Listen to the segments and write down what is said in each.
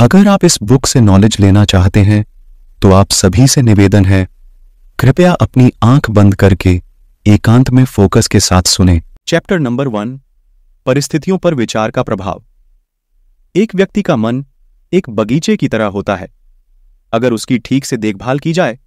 अगर आप इस बुक से नॉलेज लेना चाहते हैं तो आप सभी से निवेदन है कृपया अपनी आंख बंद करके एकांत में फोकस के साथ सुने चैप्टर नंबर वन परिस्थितियों पर विचार का प्रभाव एक व्यक्ति का मन एक बगीचे की तरह होता है अगर उसकी ठीक से देखभाल की जाए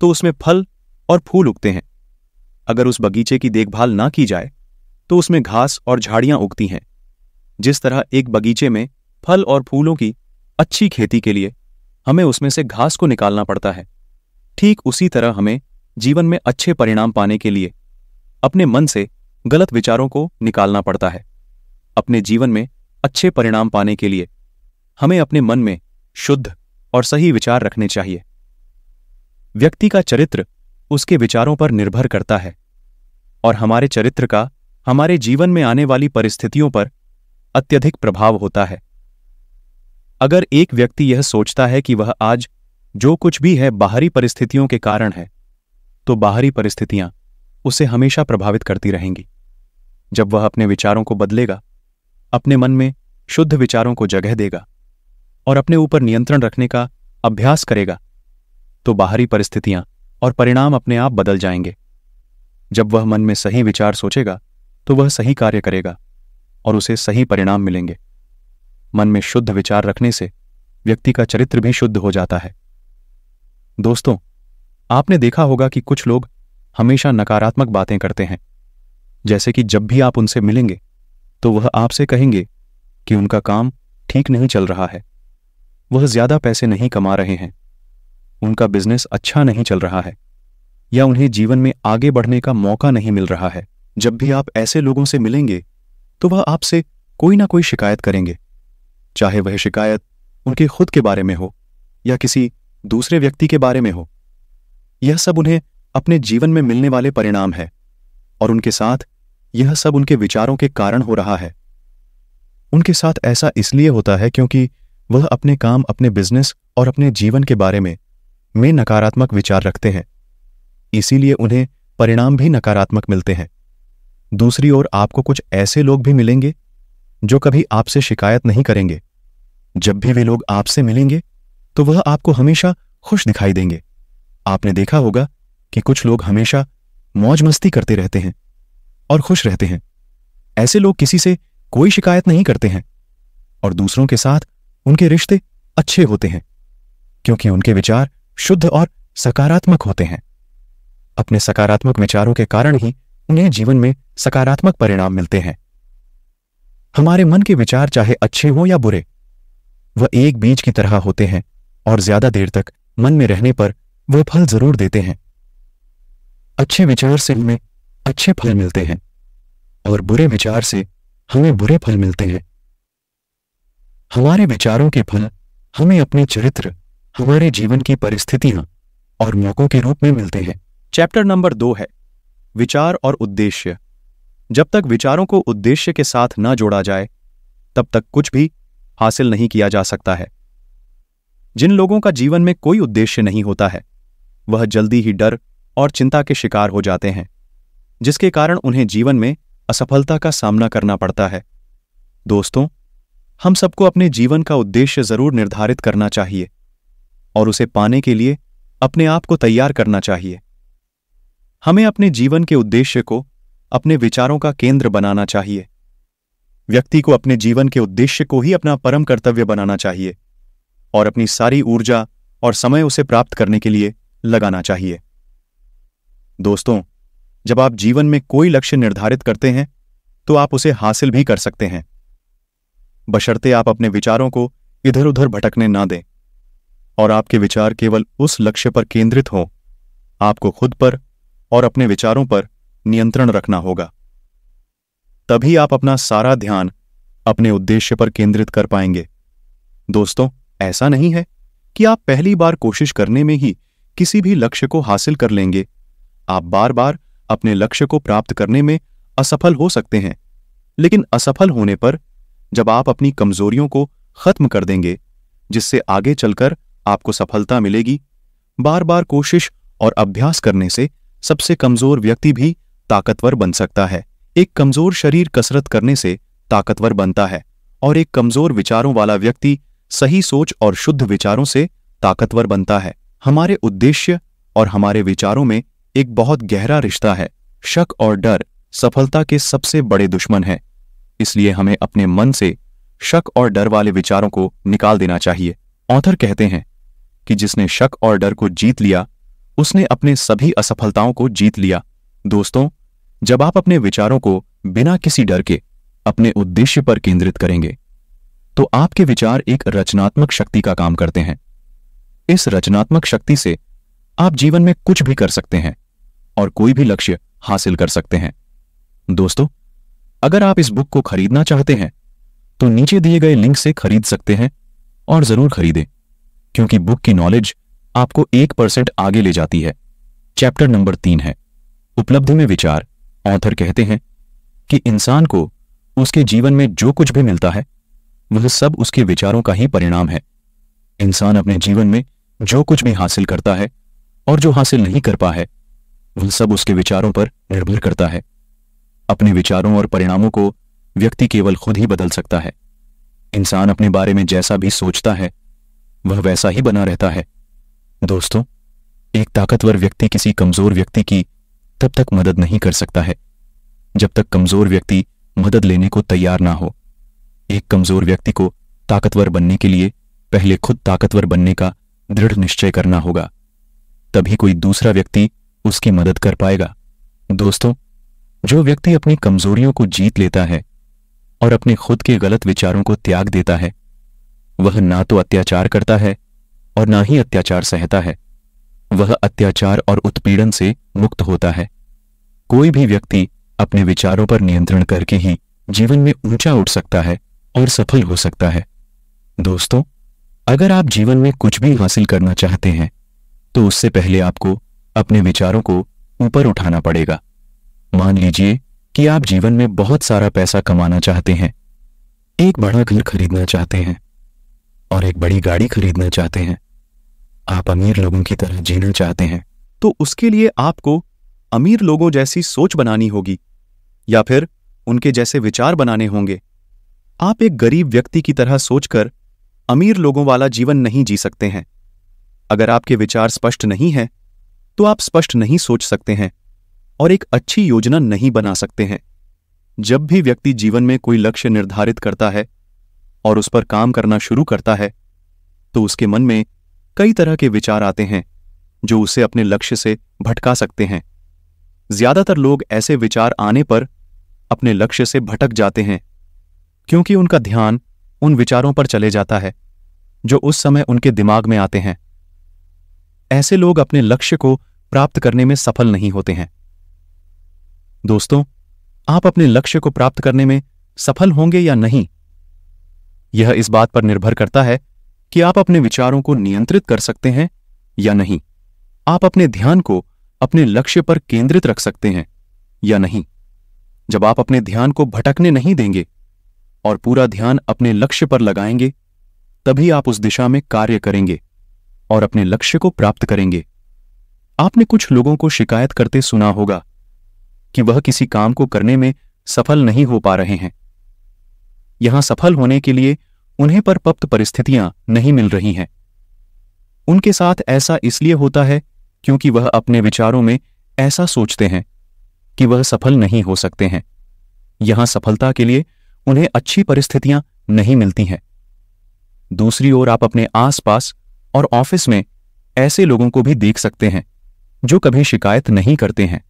तो उसमें फल और फूल उगते हैं अगर उस बगीचे की देखभाल ना की जाए तो उसमें घास और झाड़ियां उगती हैं जिस तरह एक बगीचे में फल और फूलों की अच्छी खेती के लिए हमें उसमें से घास को निकालना पड़ता है ठीक उसी तरह हमें जीवन में अच्छे परिणाम पाने के लिए अपने मन से गलत विचारों को निकालना पड़ता है अपने जीवन में अच्छे परिणाम पाने के लिए हमें अपने मन में शुद्ध और सही विचार रखने चाहिए व्यक्ति का चरित्र उसके विचारों पर निर्भर करता है और हमारे चरित्र का हमारे जीवन में आने वाली परिस्थितियों पर अत्यधिक प्रभाव होता है अगर एक व्यक्ति यह सोचता है कि वह आज जो कुछ भी है बाहरी परिस्थितियों के कारण है तो बाहरी परिस्थितियां उसे हमेशा प्रभावित करती रहेंगी जब वह अपने विचारों को बदलेगा अपने मन में शुद्ध विचारों को जगह देगा और अपने ऊपर नियंत्रण रखने का अभ्यास करेगा तो बाहरी परिस्थितियां और परिणाम अपने आप बदल जाएंगे जब वह मन में सही विचार सोचेगा तो वह सही कार्य करेगा और उसे सही परिणाम मिलेंगे मन में शुद्ध विचार रखने से व्यक्ति का चरित्र भी शुद्ध हो जाता है दोस्तों आपने देखा होगा कि कुछ लोग हमेशा नकारात्मक बातें करते हैं जैसे कि जब भी आप उनसे मिलेंगे तो वह आपसे कहेंगे कि उनका काम ठीक नहीं चल रहा है वह ज्यादा पैसे नहीं कमा रहे हैं उनका बिजनेस अच्छा नहीं चल रहा है या उन्हें जीवन में आगे बढ़ने का मौका नहीं मिल रहा है जब भी आप ऐसे लोगों से मिलेंगे तो वह आपसे कोई ना कोई शिकायत करेंगे चाहे वह शिकायत उनके खुद के बारे में हो या किसी दूसरे व्यक्ति के बारे में हो यह सब उन्हें अपने जीवन में मिलने वाले परिणाम है और उनके साथ यह सब उनके विचारों के कारण हो रहा है उनके साथ ऐसा इसलिए होता है क्योंकि वह अपने काम अपने बिजनेस और अपने जीवन के बारे में में नकारात्मक विचार रखते हैं इसीलिए उन्हें परिणाम भी नकारात्मक मिलते हैं दूसरी ओर आपको कुछ ऐसे लोग भी मिलेंगे जो कभी आपसे शिकायत नहीं करेंगे जब भी वे लोग आपसे मिलेंगे तो वह आपको हमेशा खुश दिखाई देंगे आपने देखा होगा कि कुछ लोग हमेशा मौज मस्ती करते रहते हैं और खुश रहते हैं ऐसे लोग किसी से कोई शिकायत नहीं करते हैं और दूसरों के साथ उनके रिश्ते अच्छे होते हैं क्योंकि उनके विचार शुद्ध और सकारात्मक होते हैं अपने सकारात्मक विचारों के कारण ही उन्हें जीवन में सकारात्मक परिणाम मिलते हैं हमारे मन के विचार चाहे अच्छे हों या बुरे वह एक बीज की तरह होते हैं और ज्यादा देर तक मन में रहने पर वह फल जरूर देते हैं अच्छे विचार से हमें अच्छे फल मिलते हैं और बुरे विचार से हमें बुरे फल मिलते हैं हमारे विचारों के फल हमें अपने चरित्र हमारे जीवन की परिस्थितियां और मौकों के रूप में मिलते हैं चैप्टर नंबर दो है विचार और उद्देश्य जब तक विचारों को उद्देश्य के साथ न जोड़ा जाए तब तक कुछ भी हासिल नहीं किया जा सकता है जिन लोगों का जीवन में कोई उद्देश्य नहीं होता है वह जल्दी ही डर और चिंता के शिकार हो जाते हैं जिसके कारण उन्हें जीवन में असफलता का सामना करना पड़ता है दोस्तों हम सबको अपने जीवन का उद्देश्य जरूर निर्धारित करना चाहिए और उसे पाने के लिए अपने आप को तैयार करना चाहिए हमें अपने जीवन के उद्देश्य को अपने विचारों का केंद्र बनाना चाहिए व्यक्ति को अपने जीवन के उद्देश्य को ही अपना परम कर्तव्य बनाना चाहिए और अपनी सारी ऊर्जा और समय उसे प्राप्त करने के लिए लगाना चाहिए दोस्तों जब आप जीवन में कोई लक्ष्य निर्धारित करते हैं तो आप उसे हासिल भी कर सकते हैं बशर्ते आप अपने विचारों को इधर उधर भटकने ना दें और आपके विचार केवल उस लक्ष्य पर केंद्रित हों आपको खुद पर और अपने विचारों पर नियंत्रण रखना होगा तभी आप अपना सारा ध्यान अपने उद्देश्य पर केंद्रित कर पाएंगे दोस्तों ऐसा नहीं है कि आप पहली बार कोशिश करने में ही किसी भी लक्ष्य को हासिल कर लेंगे आप बार बार अपने लक्ष्य को प्राप्त करने में असफल हो सकते हैं लेकिन असफल होने पर जब आप अपनी कमजोरियों को खत्म कर देंगे जिससे आगे चलकर आपको सफलता मिलेगी बार बार कोशिश और अभ्यास करने से सबसे कमजोर व्यक्ति भी ताकतवर बन सकता है एक कमजोर शरीर कसरत करने से ताकतवर बनता है और एक कमजोर विचारों वाला व्यक्ति सही सोच और शुद्ध विचारों से ताकतवर बनता है हमारे उद्देश्य और हमारे विचारों में एक बहुत गहरा रिश्ता है शक और डर सफलता के सबसे बड़े दुश्मन हैं इसलिए हमें अपने मन से शक और डर वाले विचारों को निकाल देना चाहिए ऑथर कहते हैं कि जिसने शक और डर को जीत लिया उसने अपने सभी असफलताओं को जीत लिया दोस्तों जब आप अपने विचारों को बिना किसी डर के अपने उद्देश्य पर केंद्रित करेंगे तो आपके विचार एक रचनात्मक शक्ति का काम करते हैं इस रचनात्मक शक्ति से आप जीवन में कुछ भी कर सकते हैं और कोई भी लक्ष्य हासिल कर सकते हैं दोस्तों अगर आप इस बुक को खरीदना चाहते हैं तो नीचे दिए गए लिंक से खरीद सकते हैं और जरूर खरीदें क्योंकि बुक की नॉलेज आपको एक परसेंट आगे ले जाती है चैप्टर नंबर तीन है उपलब्धि में विचार ऑथर कहते हैं कि इंसान को उसके जीवन में जो कुछ भी मिलता है वह सब उसके विचारों का ही परिणाम है इंसान अपने जीवन में जो कुछ भी हासिल करता है और जो हासिल नहीं कर पा है वह सब उसके विचारों पर निर्भर करता है अपने विचारों और परिणामों को व्यक्ति केवल खुद ही बदल सकता है इंसान अपने बारे में जैसा भी सोचता है वह वैसा ही बना रहता है दोस्तों एक ताकतवर व्यक्ति किसी कमजोर व्यक्ति की तब तक मदद नहीं कर सकता है जब तक कमजोर व्यक्ति मदद लेने को तैयार ना हो एक कमजोर व्यक्ति को ताकतवर बनने के लिए पहले खुद ताकतवर बनने का दृढ़ निश्चय करना होगा तभी कोई दूसरा व्यक्ति उसकी मदद कर पाएगा दोस्तों जो व्यक्ति अपनी कमजोरियों को जीत लेता है और अपने खुद के गलत विचारों को त्याग देता है वह ना तो अत्याचार करता है और ना ही अत्याचार सहता है वह अत्याचार और उत्पीड़न से मुक्त होता है कोई भी व्यक्ति अपने विचारों पर नियंत्रण करके ही जीवन में ऊंचा उठ सकता है और सफल हो सकता है दोस्तों अगर आप जीवन में कुछ भी हासिल करना चाहते हैं तो उससे पहले आपको अपने विचारों को ऊपर उठाना पड़ेगा मान लीजिए कि आप जीवन में बहुत सारा पैसा कमाना चाहते हैं एक बड़ा घर खरीदना चाहते हैं और एक बड़ी गाड़ी खरीदना चाहते हैं आप अमीर लोगों की तरह जीना चाहते हैं तो उसके लिए आपको अमीर लोगों जैसी सोच बनानी होगी या फिर उनके जैसे विचार बनाने होंगे आप एक गरीब व्यक्ति की तरह सोचकर अमीर लोगों वाला जीवन नहीं जी सकते हैं अगर आपके विचार स्पष्ट नहीं हैं तो आप स्पष्ट नहीं सोच सकते हैं और एक अच्छी योजना नहीं बना सकते हैं जब भी व्यक्ति जीवन में कोई लक्ष्य निर्धारित करता है और उस पर काम करना शुरू करता है तो उसके मन में कई तरह के विचार आते हैं जो उसे अपने लक्ष्य से भटका सकते हैं ज्यादातर लोग ऐसे विचार आने पर अपने लक्ष्य से भटक जाते हैं क्योंकि उनका ध्यान उन विचारों पर चले जाता है जो उस समय उनके दिमाग में आते हैं ऐसे लोग अपने लक्ष्य को प्राप्त करने में सफल नहीं होते हैं दोस्तों आप अपने लक्ष्य को प्राप्त करने में सफल होंगे या नहीं यह इस बात पर निर्भर करता है कि आप अपने विचारों को नियंत्रित कर सकते हैं या नहीं आप अपने ध्यान को अपने लक्ष्य पर केंद्रित रख सकते हैं या नहीं जब आप अपने ध्यान को भटकने नहीं देंगे और पूरा ध्यान अपने लक्ष्य पर लगाएंगे तभी आप उस दिशा में कार्य करेंगे और अपने लक्ष्य को प्राप्त करेंगे आपने कुछ लोगों को शिकायत करते सुना होगा कि वह किसी काम को करने में सफल नहीं हो पा रहे हैं यहां सफल होने के लिए उन्हें परपप्त परिस्थितियां नहीं मिल रही हैं उनके साथ ऐसा इसलिए होता है क्योंकि वह अपने विचारों में ऐसा सोचते हैं कि वह सफल नहीं हो सकते हैं यहां सफलता के लिए उन्हें अच्छी परिस्थितियां नहीं मिलती हैं दूसरी ओर आप अपने आसपास और ऑफिस में ऐसे लोगों को भी देख सकते हैं जो कभी शिकायत नहीं करते हैं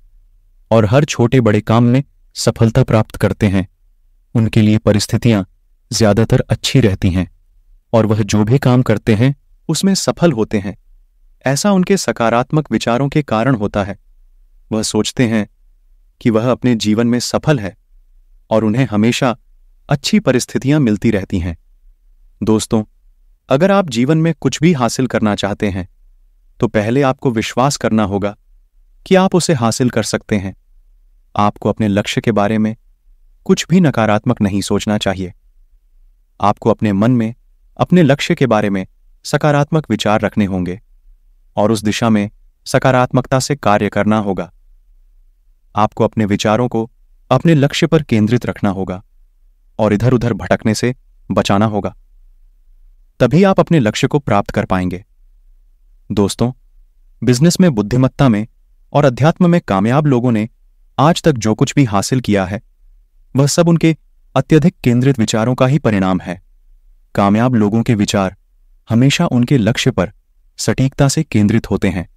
और हर छोटे बड़े काम में सफलता प्राप्त करते हैं उनके लिए परिस्थितियां ज़्यादातर अच्छी रहती हैं और वह जो भी काम करते हैं उसमें सफल होते हैं ऐसा उनके सकारात्मक विचारों के कारण होता है वह सोचते हैं कि वह अपने जीवन में सफल है और उन्हें हमेशा अच्छी परिस्थितियां मिलती रहती हैं दोस्तों अगर आप जीवन में कुछ भी हासिल करना चाहते हैं तो पहले आपको विश्वास करना होगा कि आप उसे हासिल कर सकते हैं आपको अपने लक्ष्य के बारे में कुछ भी नकारात्मक नहीं सोचना चाहिए आपको अपने मन में अपने लक्ष्य के बारे में सकारात्मक विचार रखने होंगे और उस दिशा में सकारात्मकता से कार्य करना होगा आपको अपने विचारों को अपने लक्ष्य पर केंद्रित रखना होगा और इधर उधर भटकने से बचाना होगा तभी आप अपने लक्ष्य को प्राप्त कर पाएंगे दोस्तों बिजनेस में बुद्धिमत्ता में और अध्यात्म में कामयाब लोगों ने आज तक जो कुछ भी हासिल किया है वह सब उनके अत्यधिक केंद्रित विचारों का ही परिणाम है कामयाब लोगों के विचार हमेशा उनके लक्ष्य पर सटीकता से केंद्रित होते हैं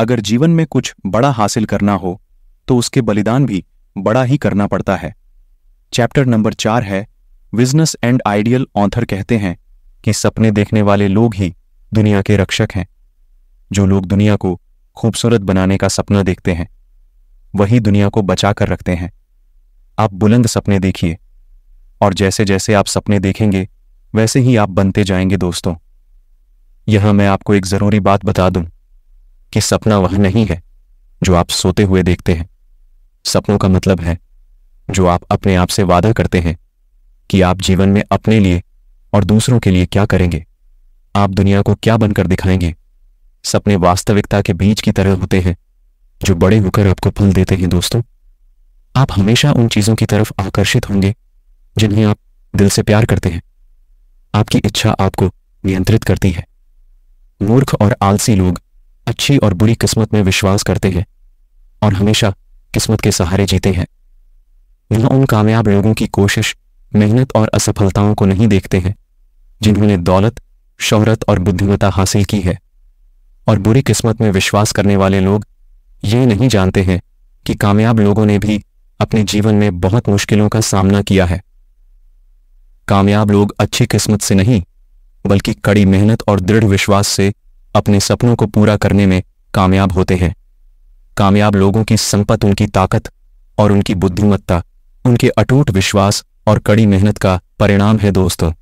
अगर जीवन में कुछ बड़ा हासिल करना हो तो उसके बलिदान भी बड़ा ही करना पड़ता है चैप्टर नंबर चार है बिजनेस एंड आइडियल ऑथर कहते हैं कि सपने देखने वाले लोग ही दुनिया के रक्षक हैं जो लोग दुनिया को खूबसूरत बनाने का सपना देखते हैं वही दुनिया को बचा कर रखते हैं आप बुलंद सपने देखिए और जैसे जैसे आप सपने देखेंगे वैसे ही आप बनते जाएंगे दोस्तों यहां मैं आपको एक जरूरी बात बता दूं कि सपना वह नहीं है जो आप सोते हुए देखते हैं सपनों का मतलब है जो आप अपने आप से वादा करते हैं कि आप जीवन में अपने लिए और दूसरों के लिए क्या करेंगे आप दुनिया को क्या बनकर दिखाएंगे सपने वास्तविकता के बीज की तरह होते हैं जो बड़े होकर आपको फल देते हैं दोस्तों आप हमेशा उन चीजों की तरफ आकर्षित होंगे जिन्हें आप दिल से प्यार करते हैं आपकी इच्छा आपको नियंत्रित करती है मूर्ख और आलसी लोग अच्छी और बुरी किस्मत में विश्वास करते हैं और हमेशा किस्मत के सहारे जीते हैं वह उन कामयाब लोगों की कोशिश मेहनत और असफलताओं को नहीं देखते हैं जिन्होंने दौलत शोहरत और बुद्धिमता हासिल की है और बुरी किस्मत में विश्वास करने वाले लोग ये नहीं जानते हैं कि कामयाब लोगों ने भी अपने जीवन में बहुत मुश्किलों का सामना किया है कामयाब लोग अच्छी किस्मत से नहीं बल्कि कड़ी मेहनत और दृढ़ विश्वास से अपने सपनों को पूरा करने में कामयाब होते हैं कामयाब लोगों की संपत्ति उनकी ताकत और उनकी बुद्धिमत्ता उनके अटूट विश्वास और कड़ी मेहनत का परिणाम है दोस्तों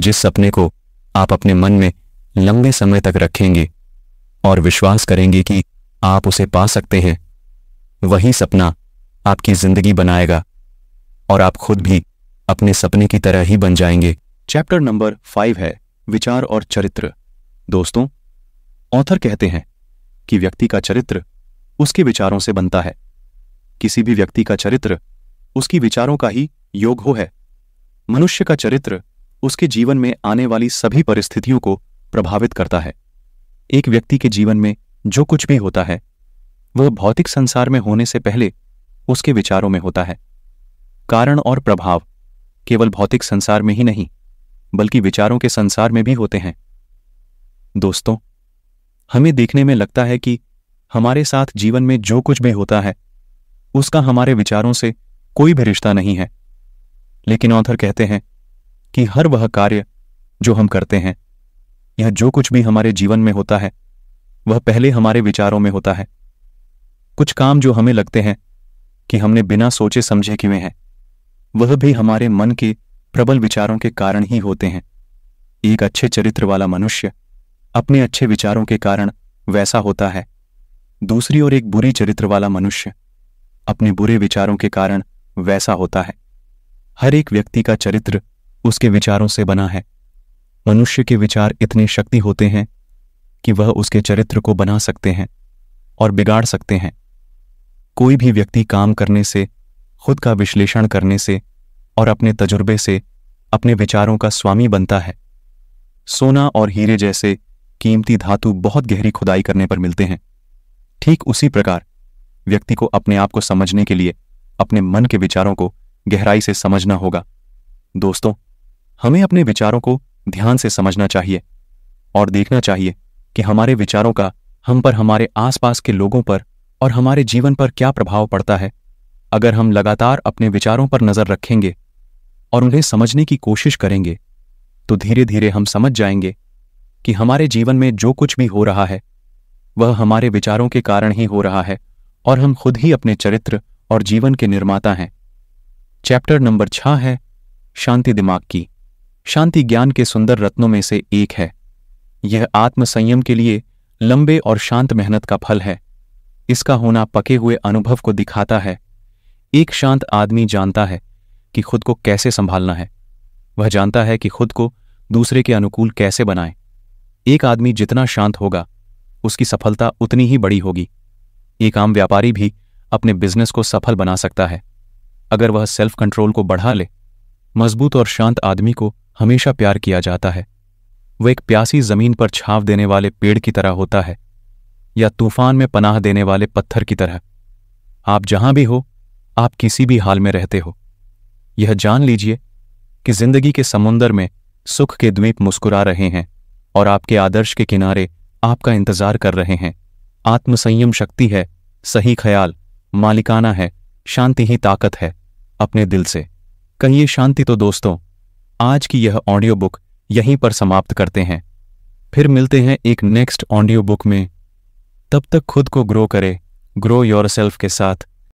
जिस सपने को आप अपने मन में लंबे समय तक रखेंगे और विश्वास करेंगे कि आप उसे पा सकते हैं वही सपना आपकी जिंदगी बनाएगा और आप खुद भी अपने सपने की तरह ही बन जाएंगे चैप्टर नंबर फाइव है विचार और चरित्र दोस्तों ऑथर कहते हैं कि व्यक्ति का चरित्र उसके विचारों से बनता है किसी भी व्यक्ति का चरित्र उसकी विचारों का ही योग हो है मनुष्य का चरित्र उसके जीवन में आने वाली सभी परिस्थितियों को प्रभावित करता है एक व्यक्ति के जीवन में जो कुछ भी होता है वह भौतिक संसार में होने से पहले उसके विचारों में होता है कारण और प्रभाव केवल भौतिक संसार में ही नहीं बल्कि विचारों के संसार में भी होते हैं दोस्तों हमें देखने में लगता है कि हमारे साथ जीवन में जो कुछ भी होता है उसका हमारे विचारों से कोई भी रिश्ता नहीं है लेकिन ऑथर कहते हैं कि हर वह कार्य जो हम करते हैं यह जो कुछ भी हमारे जीवन में होता है वह पहले हमारे विचारों में होता है कुछ काम जो हमें लगते हैं कि हमने बिना सोचे समझे किए हैं वह भी हमारे मन के प्रबल विचारों के कारण ही होते हैं एक अच्छे चरित्र वाला मनुष्य अपने अच्छे विचारों के कारण वैसा होता है दूसरी ओर एक बुरी चरित्र वाला मनुष्य अपने बुरे विचारों के कारण वैसा होता है हर एक व्यक्ति का चरित्र उसके विचारों से बना है मनुष्य के विचार इतने शक्ति होते हैं कि वह उसके चरित्र को बना सकते हैं और बिगाड़ सकते हैं कोई भी व्यक्ति काम करने से खुद का विश्लेषण करने से और अपने तजुर्बे से अपने विचारों का स्वामी बनता है सोना और हीरे जैसे कीमती धातु बहुत गहरी खुदाई करने पर मिलते हैं ठीक उसी प्रकार व्यक्ति को अपने आप को समझने के लिए अपने मन के विचारों को गहराई से समझना होगा दोस्तों हमें अपने विचारों को ध्यान से समझना चाहिए और देखना चाहिए कि हमारे विचारों का हम पर हमारे आसपास के लोगों पर और हमारे जीवन पर क्या प्रभाव पड़ता है अगर हम लगातार अपने विचारों पर नजर रखेंगे और उन्हें समझने की कोशिश करेंगे तो धीरे धीरे हम समझ जाएंगे कि हमारे जीवन में जो कुछ भी हो रहा है वह हमारे विचारों के कारण ही हो रहा है और हम खुद ही अपने चरित्र और जीवन के निर्माता हैं चैप्टर नंबर छह है शांति दिमाग की शांति ज्ञान के सुंदर रत्नों में से एक है यह आत्म संयम के लिए लंबे और शांत मेहनत का फल है इसका होना पके हुए अनुभव को दिखाता है एक शांत आदमी जानता है कि खुद को कैसे संभालना है वह जानता है कि खुद को दूसरे के अनुकूल कैसे बनाएं एक आदमी जितना शांत होगा उसकी सफलता उतनी ही बड़ी होगी एक आम व्यापारी भी अपने बिजनेस को सफल बना सकता है अगर वह सेल्फ कंट्रोल को बढ़ा ले मजबूत और शांत आदमी को हमेशा प्यार किया जाता है वह एक प्यासी जमीन पर छाव देने वाले पेड़ की तरह होता है या तूफान में पनाह देने वाले पत्थर की तरह आप जहां भी हो आप किसी भी हाल में रहते हो यह जान लीजिए कि जिंदगी के समुन्दर में सुख के द्वीप मुस्कुरा रहे हैं और आपके आदर्श के किनारे आपका इंतजार कर रहे हैं आत्मसंयम शक्ति है सही ख्याल मालिकाना है शांति ही ताकत है अपने दिल से कहिए शांति तो दोस्तों आज की यह ऑडियो बुक यहीं पर समाप्त करते हैं फिर मिलते हैं एक नेक्स्ट ऑडियो बुक में तब तक खुद को ग्रो करे ग्रो योर सेल्फ के साथ